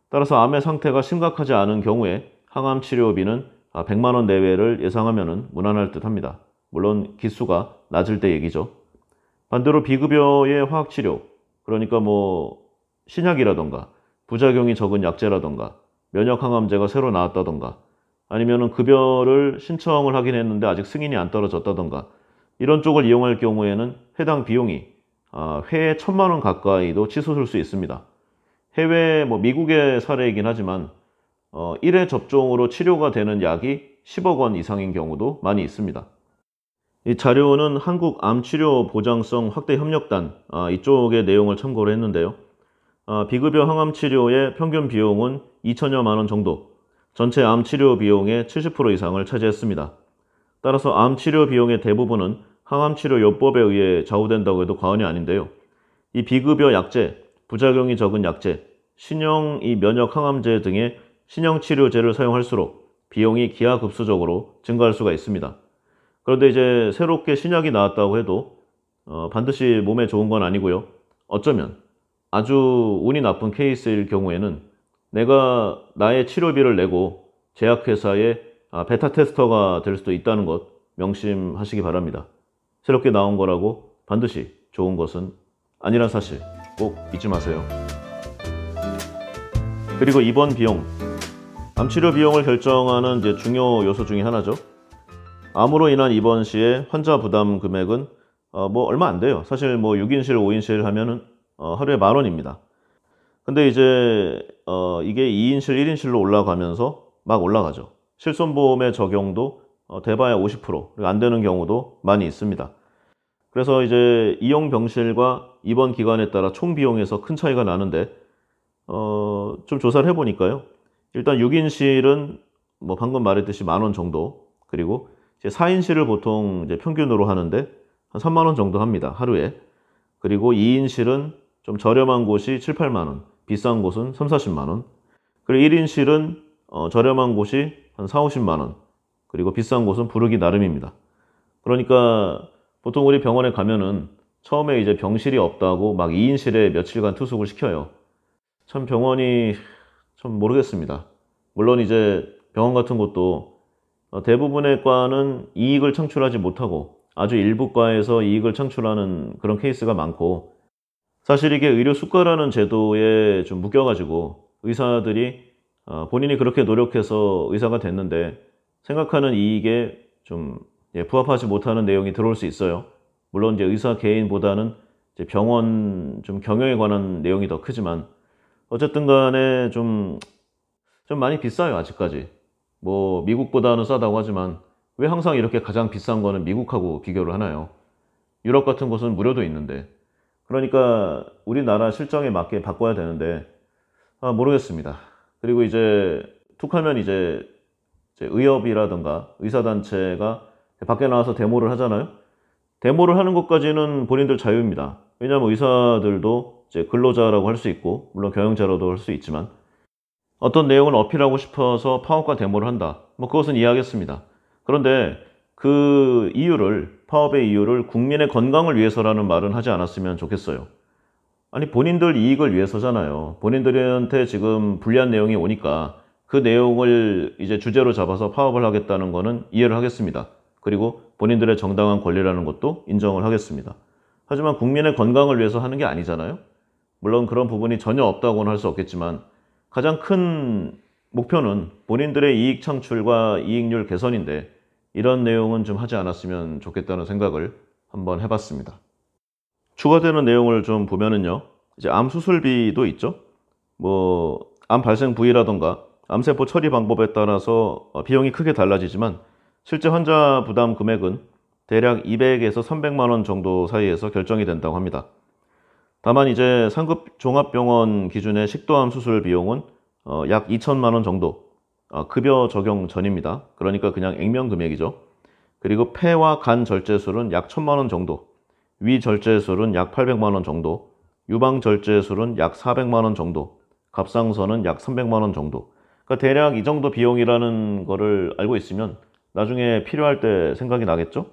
따라서 암의 상태가 심각하지 않은 경우에 항암 치료비는 100만 아, 원 내외를 예상하면 무난할 듯합니다. 물론 기수가 낮을 때 얘기죠. 반대로 비급여의 화학 치료, 그러니까 뭐 신약이라던가 부작용이 적은 약제라던가 면역 항암제가 새로 나왔다던가 아니면은 급여를 신청을 하긴 했는데 아직 승인이 안 떨어졌다던가 이런 쪽을 이용할 경우에는 해당 비용이 아, 회에 천만 원 가까이도 치솟을 수 있습니다. 해외 뭐 미국의 사례이긴 하지만 어, 1회 접종으로 치료가 되는 약이 10억 원 이상인 경우도 많이 있습니다. 이 자료는 한국 암치료 보장성 확대 협력단 아, 이쪽의 내용을 참고로 했는데요. 아, 비급여 항암 치료의 평균 비용은 2천여만 원 정도, 전체 암 치료 비용의 70% 이상을 차지했습니다. 따라서 암 치료 비용의 대부분은 항암 치료 요법에 의해 좌우된다고 해도 과언이 아닌데요. 이 비급여 약제, 부작용이 적은 약제, 신형 면역 항암제 등의 신형 치료제를 사용할수록 비용이 기하급수적으로 증가할 수가 있습니다. 그런데 이제 새롭게 신약이 나왔다고 해도 어, 반드시 몸에 좋은 건 아니고요. 어쩌면 아주 운이 나쁜 케이스일 경우에는 내가 나의 치료비를 내고 제약회사의 아, 베타 테스터가 될 수도 있다는 것 명심하시기 바랍니다. 새롭게 나온 거라고 반드시 좋은 것은 아니란 사실. 꼭 잊지 마세요. 그리고 입원 비용. 암치료 비용을 결정하는 이제 중요 요소 중에 하나죠. 암으로 인한 입원 시에 환자 부담 금액은 어, 뭐 얼마 안 돼요. 사실 뭐 6인실, 5인실 하면은 어, 하루에 만 원입니다. 근데 이제 어, 이게 2인실, 1인실로 올라가면서 막 올라가죠. 실손보험의 적용도 어, 대바야 50%안 되는 경우도 많이 있습니다. 그래서 이제 이용 병실과 입원 기간에 따라 총 비용에서 큰 차이가 나는데 어, 좀 조사를 해보니까요. 일단 6인실은 뭐 방금 말했듯이 만 원 정도 그리고 이제 4인실을 보통 이제 평균으로 하는데 한 3만 원 정도 합니다. 하루에. 그리고 2인실은 좀 저렴한 곳이 7, 8만 원, 비싼 곳은 3, 40만 원. 그리고 1인실은 어, 저렴한 곳이 한 4, 50만 원. 그리고 비싼 곳은 부르기 나름입니다. 그러니까 보통 우리 병원에 가면은 처음에 이제 병실이 없다고 막 2인실에 며칠간 투숙을 시켜요. 참 병원이 참 모르겠습니다. 물론 이제 병원 같은 곳도 어, 대부분의 과는 이익을 창출하지 못하고 아주 일부 과에서 이익을 창출하는 그런 케이스가 많고 사실 이게 의료 수가라는 제도에 좀 묶여가지고 의사들이 어, 본인이 그렇게 노력해서 의사가 됐는데 생각하는 이익에 좀 예, 부합하지 못하는 내용이 들어올 수 있어요. 물론 이제 의사 개인보다는 이제 병원 좀 경영에 관한 내용이 더 크지만 어쨌든 간에 좀, 좀 많이 비싸요, 아직까지. 뭐, 미국보다는 싸다고 하지만 왜 항상 이렇게 가장 비싼 거는 미국하고 비교를 하나요? 유럽 같은 곳은 무료도 있는데. 그러니까 우리나라 실정에 맞게 바꿔야 되는데, 아, 모르겠습니다. 그리고 이제 툭하면 이제, 이제 의협이라든가 의사단체가 밖에 나와서 데모를 하잖아요. 데모를 하는 것까지는 본인들 자유입니다. 왜냐하면 의사들도 이제 근로자라고 할 수 있고 물론 경영자로도 할 수 있지만 어떤 내용을 어필하고 싶어서 파업과 데모를 한다. 뭐 그것은 이해하겠습니다. 그런데 그 이유를 파업의 이유를 국민의 건강을 위해서라는 말은 하지 않았으면 좋겠어요. 아니 본인들 이익을 위해서잖아요. 본인들한테 지금 불리한 내용이 오니까 그 내용을 이제 주제로 잡아서 파업을 하겠다는 거는 이해를 하겠습니다. 그리고 본인들의 정당한 권리라는 것도 인정을 하겠습니다. 하지만 국민의 건강을 위해서 하는 게 아니잖아요. 물론 그런 부분이 전혀 없다고는 할 수 없겠지만 가장 큰 목표는 본인들의 이익 창출과 이익률 개선인데 이런 내용은 좀 하지 않았으면 좋겠다는 생각을 한번 해봤습니다. 추가되는 내용을 좀 보면은요. 이제 암 수술비도 있죠. 뭐, 암 발생 부위라던가 암세포 처리 방법에 따라서 비용이 크게 달라지지만 실제 환자 부담 금액은 대략 200에서 300만 원 정도 사이에서 결정이 된다고 합니다. 다만 이제 상급 종합병원 기준의 식도암 수술 비용은 어, 약 2천만 원 정도 아, 급여 적용 전입니다. 그러니까 그냥 액면 금액이죠. 그리고 폐와 간 절제술은 약 1천만 원 정도, 위 절제술은 약 800만 원 정도, 유방 절제술은 약 400만 원 정도, 갑상선은 약 300만 원 정도. 그러니까 대략 이 정도 비용이라는 거를 알고 있으면 나중에 필요할 때 생각이 나겠죠?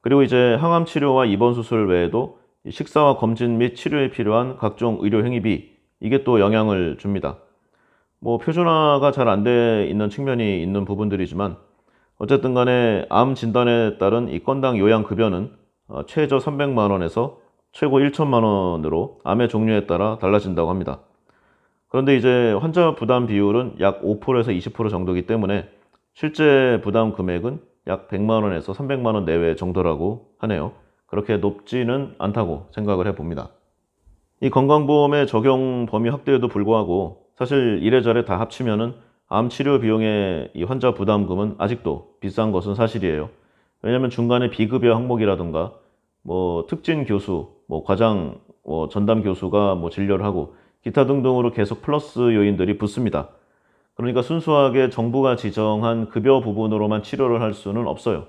그리고 이제 항암 치료와 입원 수술 외에도 식사와 검진 및 치료에 필요한 각종 의료 행위비 이게 또 영향을 줍니다. 뭐 표준화가 잘 안 돼 있는 측면이 있는 부분들이지만 어쨌든 간에 암 진단에 따른 이 건당 요양 급여는 어, 최저 300만 원에서 최고 1천만 원으로 암의 종류에 따라 달라진다고 합니다. 그런데 이제 환자 부담 비율은 약 5%에서 20% 정도이기 때문에 실제 부담 금액은 약 100만 원에서 300만 원 내외 정도라고 하네요. 그렇게 높지는 않다고 생각을 해봅니다. 이 건강보험의 적용 범위 확대에도 불구하고 사실 이래저래 다 합치면은 암 치료 비용의 이 환자 부담금은 아직도 비싼 것은 사실이에요. 왜냐하면 중간에 비급여 항목이라든가 뭐 특진 교수, 뭐 과장, 뭐 전담 교수가 뭐 진료를 하고 기타 등등으로 계속 플러스 요인들이 붙습니다. 그러니까 순수하게 정부가 지정한 급여 부분으로만 치료를 할 수는 없어요.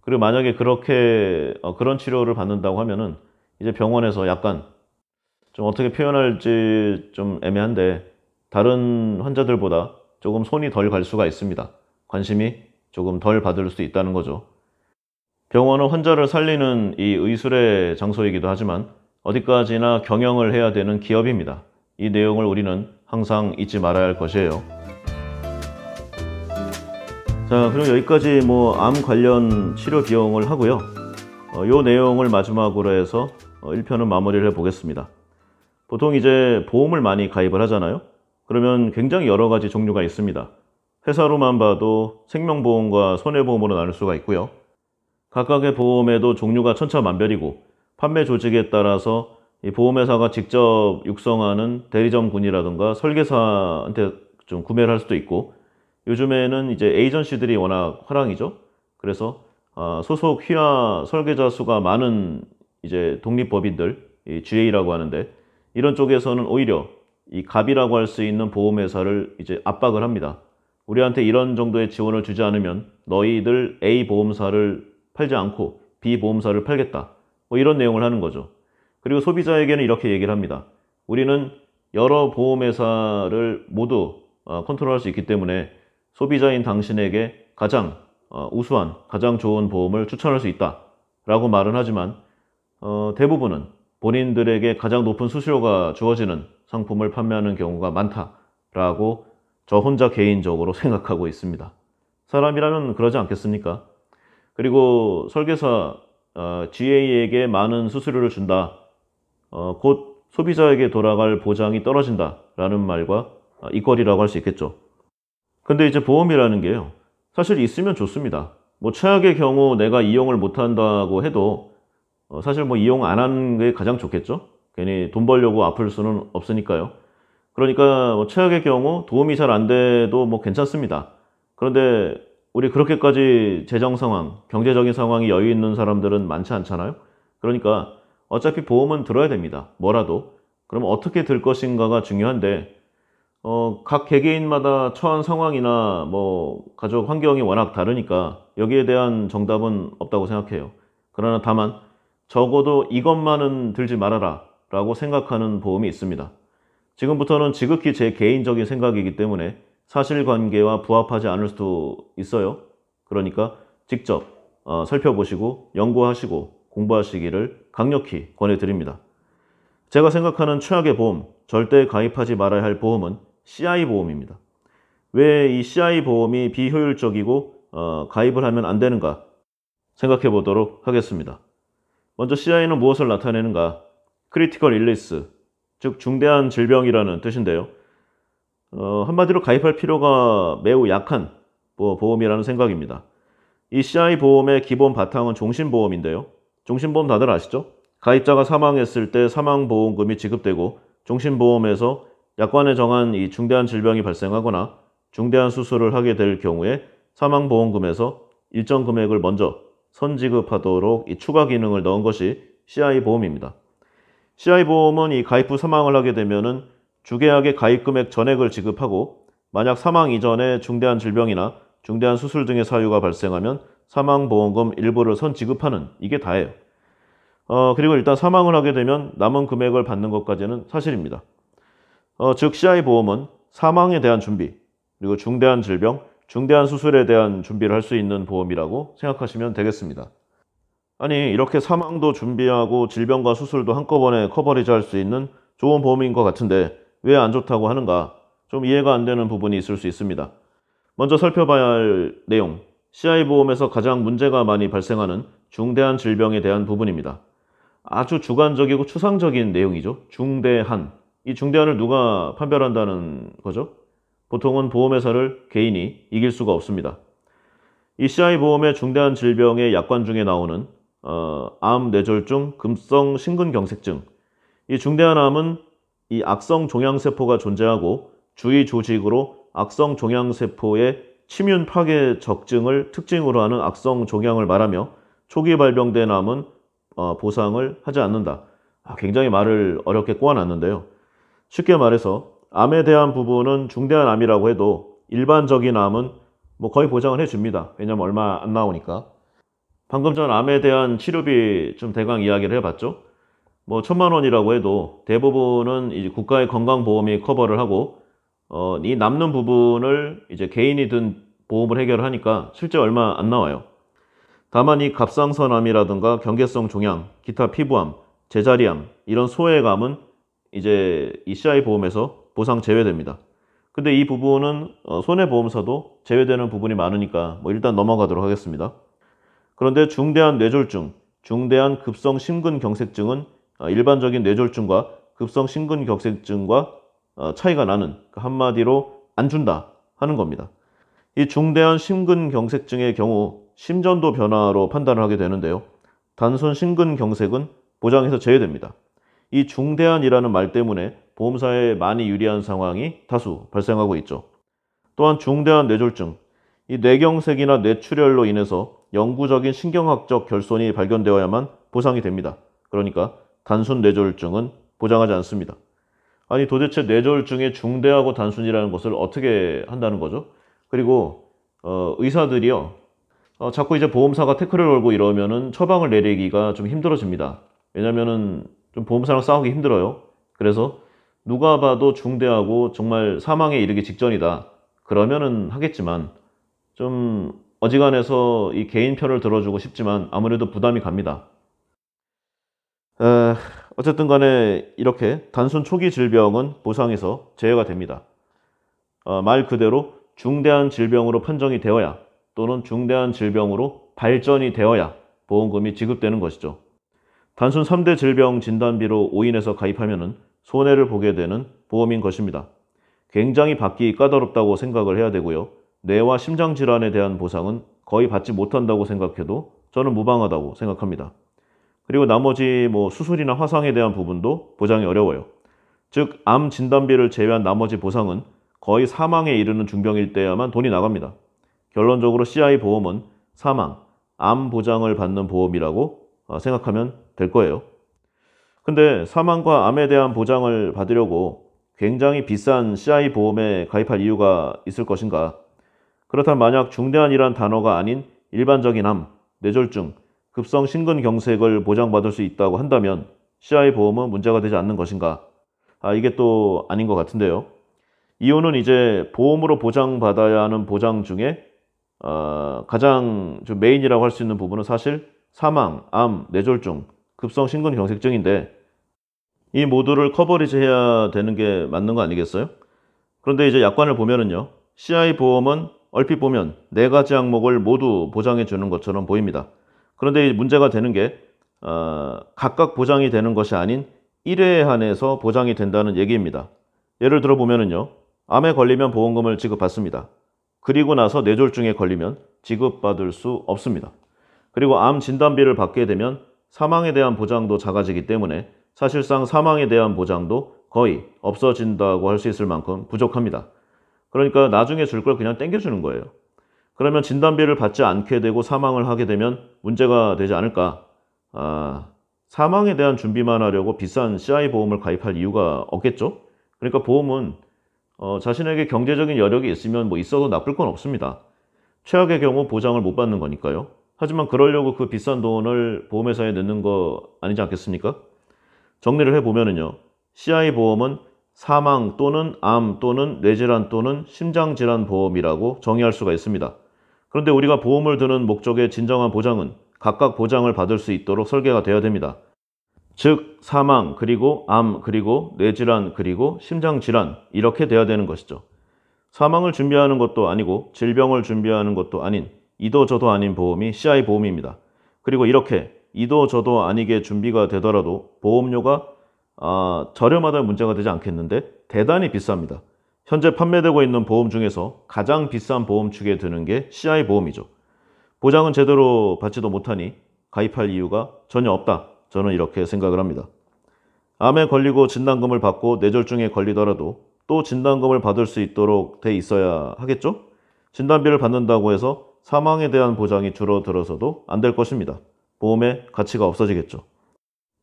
그리고 만약에 그렇게 어, 그런 치료를 받는다고 하면은 이제 병원에서 약간 좀 어떻게 표현할지 좀 애매한데 다른 환자들보다 조금 손이 덜 갈 수가 있습니다. 관심이 조금 덜 받을 수 있다는 거죠. 병원은 환자를 살리는 이 의술의 장소이기도 하지만 어디까지나 경영을 해야 되는 기업입니다. 이 내용을 우리는 항상 잊지 말아야 할 것이에요. 자 그럼 여기까지 뭐 암 관련 치료 비용을 하고요 어, 요 내용을 마지막으로 해서 어, 1편은 마무리를 해 보겠습니다 보통 이제 보험을 많이 가입을 하잖아요 그러면 굉장히 여러 가지 종류가 있습니다 회사로만 봐도 생명보험과 손해보험으로 나눌 수가 있고요 각각의 보험에도 종류가 천차만별이고 판매 조직에 따라서 이 보험회사가 직접 육성하는 대리점군이라든가 설계사한테 좀 구매를 할 수도 있고 요즘에는 이제 에이전시들이 워낙 화랑이죠. 그래서 어, 소속 휘하 설계자 수가 많은 이제 독립법인들, 이 GA라고 하는데 이런 쪽에서는 오히려 이 갑이라고 할 수 있는 보험회사를 이제 압박을 합니다. 우리한테 이런 정도의 지원을 주지 않으면 너희들 A 보험사를 팔지 않고 B 보험사를 팔겠다. 뭐 이런 내용을 하는 거죠. 그리고 소비자에게는 이렇게 얘기를 합니다. 우리는 여러 보험회사를 모두 어, 컨트롤할 수 있기 때문에 소비자인 당신에게 가장 어, 우수한, 가장 좋은 보험을 추천할 수 있다 라고 말은 하지만 어, 대부분은 본인들에게 가장 높은 수수료가 주어지는 상품을 판매하는 경우가 많다라고 저 혼자 개인적으로 생각하고 있습니다. 사람이라면 그러지 않겠습니까? 그리고 설계사 어, GA에게 많은 수수료를 준다. 어, 곧 소비자에게 돌아갈 보장이 떨어진다. 라는 말과 어, 이퀄이라고할 수 있겠죠. 근데 이제 보험이라는 게요. 사실 있으면 좋습니다. 뭐 최악의 경우 내가 이용을 못한다고 해도 어 사실 뭐 이용 안 하는 게 가장 좋겠죠. 괜히 돈 벌려고 아플 수는 없으니까요. 그러니까 뭐 최악의 경우 도움이 잘 안 돼도 뭐 괜찮습니다. 그런데 우리 그렇게까지 재정 상황, 경제적인 상황이 여유 있는 사람들은 많지 않잖아요. 그러니까 어차피 보험은 들어야 됩니다. 뭐라도. 그럼 어떻게 들 것인가가 중요한데 어, 각 개개인마다 처한 상황이나 뭐 가족 환경이 워낙 다르니까 여기에 대한 정답은 없다고 생각해요. 그러나 다만 적어도 이것만은 들지 말아라 라고 생각하는 보험이 있습니다. 지금부터는 지극히 제 개인적인 생각이기 때문에 사실관계와 부합하지 않을 수도 있어요. 그러니까 직접 어, 살펴보시고 연구하시고 공부하시기를 강력히 권해드립니다. 제가 생각하는 최악의 보험, 절대 가입하지 말아야 할 보험은 CI 보험입니다. 왜 이 CI 보험이 비효율적이고 어, 가입을 하면 안 되는가 생각해 보도록 하겠습니다. 먼저 CI는 무엇을 나타내는가? Critical Illness, 즉 중대한 질병이라는 뜻인데요. 어, 한마디로 가입할 필요가 매우 약한 뭐, 보험이라는 생각입니다. 이 CI 보험의 기본 바탕은 종신보험인데요. 종신보험 다들 아시죠? 가입자가 사망했을 때 사망보험금이 지급되고 종신보험에서 약관에 정한 이 중대한 질병이 발생하거나 중대한 수술을 하게 될 경우에 사망보험금에서 일정 금액을 먼저 선지급하도록 이 추가 기능을 넣은 것이 CI보험입니다. CI보험은 이 가입 후 사망을 하게 되면은 주계약의 가입 금액 전액을 지급하고 만약 사망 이전에 중대한 질병이나 중대한 수술 등의 사유가 발생하면 사망보험금 일부를 선지급하는 이게 다예요. 어, 그리고 일단 사망을 하게 되면 남은 금액을 받는 것까지는 사실입니다. 어, 즉 CI 보험은 사망에 대한 준비, 그리고 중대한 질병, 중대한 수술에 대한 준비를 할 수 있는 보험이라고 생각하시면 되겠습니다. 아니 이렇게 사망도 준비하고 질병과 수술도 한꺼번에 커버리지 할 수 있는 좋은 보험인 것 같은데 왜 안 좋다고 하는가 좀 이해가 안 되는 부분이 있을 수 있습니다. 먼저 살펴봐야 할 내용, CI 보험에서 가장 문제가 많이 발생하는 중대한 질병에 대한 부분입니다. 아주 주관적이고 추상적인 내용이죠. 중대한. 이 중대한을 누가 판별한다는 거죠? 보통은 보험회사를 개인이 이길 수가 없습니다. ECI 보험의 중대한 질병의 약관 중에 나오는 어, 암, 뇌졸중, 급성 심근경색증. 이 중대한 암은 이 악성 종양세포가 존재하고 주위 조직으로 악성 종양세포의 침윤 파괴 적증을 특징으로 하는 악성 종양을 말하며 초기 발병된 암은 어, 보상을 하지 않는다. 아, 굉장히 말을 어렵게 꼬아놨는데요. 쉽게 말해서 암에 대한 부분은 중대한 암이라고 해도 일반적인 암은 뭐 거의 보장을 해줍니다. 왜냐면 얼마 안 나오니까. 방금 전 암에 대한 치료비 좀 대강 이야기를 해봤죠. 뭐 천만 원이라고 해도 대부분은 이제 국가의 건강보험이 커버를 하고 어, 이 남는 부분을 이제 개인이 든 보험을 해결하니까 실제 얼마 안 나와요. 다만 이 갑상선암이라든가 경계성 종양, 기타 피부암, 제자리암 이런 소외감은 이제 이 CI 보험에서 보상 제외됩니다. 근데 이 부분은 어, 손해보험사도 제외되는 부분이 많으니까 뭐 일단 넘어가도록 하겠습니다. 그런데 중대한 뇌졸중, 중대한 급성 심근경색증은 어, 일반적인 뇌졸중과 급성 심근경색증과 어, 차이가 나는 그 한마디로 안 준다 하는 겁니다. 이 중대한 심근경색증의 경우 심전도 변화로 판단을 하게 되는데요. 단순 심근경색은 보장에서 제외됩니다. 이 중대한이라는 말 때문에 보험사에 많이 유리한 상황이 다수 발생하고 있죠. 또한 중대한 뇌졸중, 이 뇌경색이나 뇌출혈로 인해서 영구적인 신경학적 결손이 발견되어야만 보상이 됩니다. 그러니까 단순 뇌졸중은 보장하지 않습니다. 아니 도대체 뇌졸중의 중대하고 단순이라는 것을 어떻게 한다는 거죠? 그리고 어, 의사들이요 어, 자꾸 이제 보험사가 태클을 걸고 이러면은 처방을 내리기가 좀 힘들어집니다. 왜냐면은 좀 보험사랑 싸우기 힘들어요. 그래서 누가 봐도 중대하고 정말 사망에 이르기 직전이다. 그러면은 하겠지만 좀 어지간해서 이 개인 편을 들어주고 싶지만 아무래도 부담이 갑니다. 에, 어쨌든 간에 이렇게 단순 초기 질병은 보상에서 제외가 됩니다. 어, 말 그대로 중대한 질병으로 판정이 되어야 또는 중대한 질병으로 발전이 되어야 보험금이 지급되는 것이죠. 단순 3대 질병 진단비로 오인해서 가입하면 손해를 보게 되는 보험인 것입니다. 굉장히 받기 까다롭다고 생각을 해야 되고요. 뇌와 심장 질환에 대한 보상은 거의 받지 못한다고 생각해도 저는 무방하다고 생각합니다. 그리고 나머지 뭐 수술이나 화상에 대한 부분도 보장이 어려워요. 즉, 암 진단비를 제외한 나머지 보상은 거의 사망에 이르는 중병일 때야만 돈이 나갑니다. 결론적으로 CI 보험은 사망, 암 보장을 받는 보험이라고 어, 생각하면 될 거예요. 근데 사망과 암에 대한 보장을 받으려고 굉장히 비싼 CI 보험에 가입할 이유가 있을 것인가? 그렇다면 만약 중대한이란 단어가 아닌 일반적인 암, 뇌졸중, 급성 심근경색을 보장받을 수 있다고 한다면 CI 보험은 문제가 되지 않는 것인가? 아, 이게 또 아닌 것 같은데요. 이유는 이제 보험으로 보장받아야 하는 보장 중에 어, 가장 메인이라고 할 수 있는 부분은 사실 사망, 암, 뇌졸중, 급성 심근경색증인데 이 모두를 커버리지해야 되는 게 맞는 거 아니겠어요? 그런데 이제 약관을 보면은요. CI 보험은 얼핏 보면 네 가지 항목을 모두 보장해 주는 것처럼 보입니다. 그런데 문제가 되는 게 어, 각각 보장이 되는 것이 아닌 1회에 한해서 보장이 된다는 얘기입니다. 예를 들어 보면은요. 암에 걸리면 보험금을 지급받습니다. 그리고 나서 뇌졸중에 걸리면 지급받을 수 없습니다. 그리고 암 진단비를 받게 되면 사망에 대한 보장도 작아지기 때문에 사실상 사망에 대한 보장도 거의 없어진다고 할 수 있을 만큼 부족합니다. 그러니까 나중에 줄 걸 그냥 땡겨주는 거예요. 그러면 진단비를 받지 않게 되고 사망을 하게 되면 문제가 되지 않을까? 아, 사망에 대한 준비만 하려고 비싼 CI 보험을 가입할 이유가 없겠죠? 그러니까 보험은 어, 자신에게 경제적인 여력이 있으면 뭐 있어도 나쁠 건 없습니다. 최악의 경우 보장을 못 받는 거니까요. 하지만 그러려고 그 비싼 돈을 보험회사에 넣는 거 아니지 않겠습니까? 정리를 해보면은요. CI 보험은 사망 또는 암 또는 뇌질환 또는 심장질환 보험이라고 정의할 수가 있습니다. 그런데 우리가 보험을 드는 목적의 진정한 보장은 각각 보장을 받을 수 있도록 설계가 되어야 됩니다. 즉 사망 그리고 암 그리고 뇌질환 그리고 심장질환 이렇게 돼야 되는 것이죠. 사망을 준비하는 것도 아니고 질병을 준비하는 것도 아닌 이도 저도 아닌 보험이 CI 보험입니다. 그리고 이렇게 이도 저도 아니게 준비가 되더라도 보험료가 아, 저렴하다 문제가 되지 않겠는데 대단히 비쌉니다. 현재 판매되고 있는 보험 중에서 가장 비싼 보험축에 드는 게 CI 보험이죠. 보장은 제대로 받지도 못하니 가입할 이유가 전혀 없다. 저는 이렇게 생각을 합니다. 암에 걸리고 진단금을 받고 뇌졸중에 걸리더라도 또 진단금을 받을 수 있도록 돼 있어야 하겠죠? 진단비를 받는다고 해서 사망에 대한 보장이 줄어들어서도 안 될 것입니다. 보험의 가치가 없어지겠죠.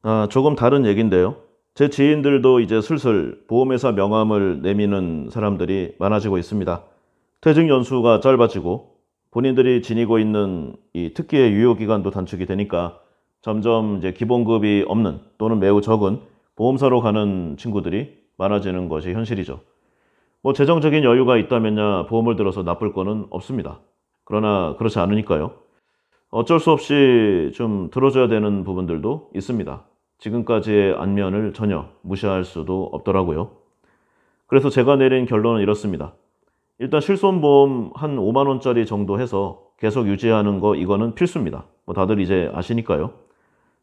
아, 조금 다른 얘기인데요. 제 지인들도 이제 슬슬 보험회사 명함을 내미는 사람들이 많아지고 있습니다. 퇴직 연수가 짧아지고 본인들이 지니고 있는 이 특기의 유효 기간도 단축이 되니까 점점 이제 기본급이 없는 또는 매우 적은 보험사로 가는 친구들이 많아지는 것이 현실이죠. 뭐 재정적인 여유가 있다면야 보험을 들어서 나쁠 거는 없습니다. 그러나 그렇지 않으니까요. 어쩔 수 없이 좀 들어줘야 되는 부분들도 있습니다. 지금까지의 안면을 전혀 무시할 수도 없더라고요. 그래서 제가 내린 결론은 이렇습니다. 일단 실손보험 한 5만원짜리 정도 해서 계속 유지하는 거 이거는 필수입니다. 뭐 다들 이제 아시니까요.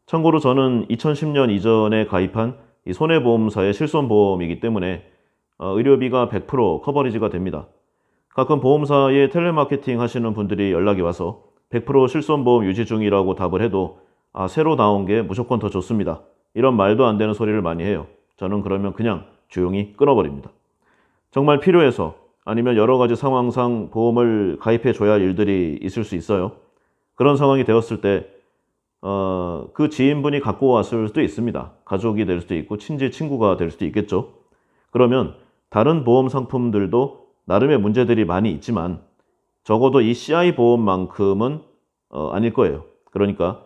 참고로 저는 2010년 이전에 가입한 이 손해보험사의 실손보험이기 때문에 어, 의료비가 100% 커버리지가 됩니다. 가끔 보험사에 텔레마케팅 하시는 분들이 연락이 와서 100% 실손보험 유지 중이라고 답을 해도 아, 새로 나온 게 무조건 더 좋습니다. 이런 말도 안 되는 소리를 많이 해요. 저는 그러면 그냥 조용히 끊어버립니다. 정말 필요해서 아니면 여러 가지 상황상 보험을 가입해 줘야 할 일들이 있을 수 있어요. 그런 상황이 되었을 때, 어, 그 지인분이 갖고 왔을 수도 있습니다. 가족이 될 수도 있고, 친지 친구가 될 수도 있겠죠. 그러면 다른 보험 상품들도 나름의 문제들이 많이 있지만 적어도 이 CI 보험만큼은 어, 아닐 거예요. 그러니까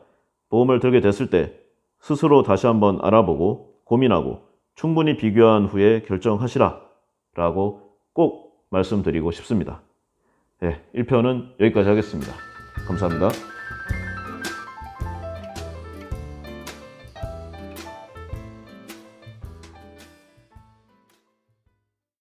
보험을 들게 됐을 때 스스로 다시 한번 알아보고 고민하고 충분히 비교한 후에 결정하시라 라고 꼭 말씀드리고 싶습니다. 네, 예, 1편은 여기까지 하겠습니다. 감사합니다.